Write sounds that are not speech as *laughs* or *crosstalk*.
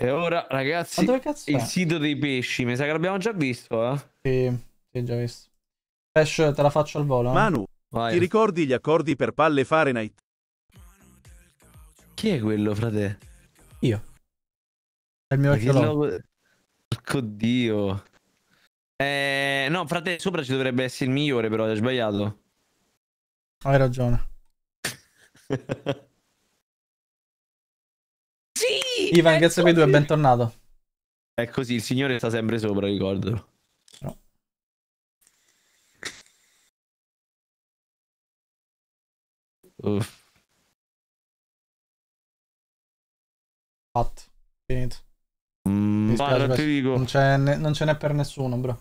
E ora, ragazzi, il sito dei pesci, mi sa che l'abbiamo già visto, eh? Sì, sì, già visto. Pesh, te la faccio al volo. Eh? Manu, Vai. ti ricordi gli accordi per palle Fahrenheit? Chi è quello, frate? Io. È il mio vecchio logo. Porco dio. Eh, no, frate, sopra ci dovrebbe essere il migliore, però hai sbagliato. Hai ragione. *laughs* Ivan, grazie per i due, bentornato. È così, il signore sta sempre sopra, ricordalo. No. Fatto, finito. Mm, guarda, ti dico. Non, ce n'è, per nessuno, bro.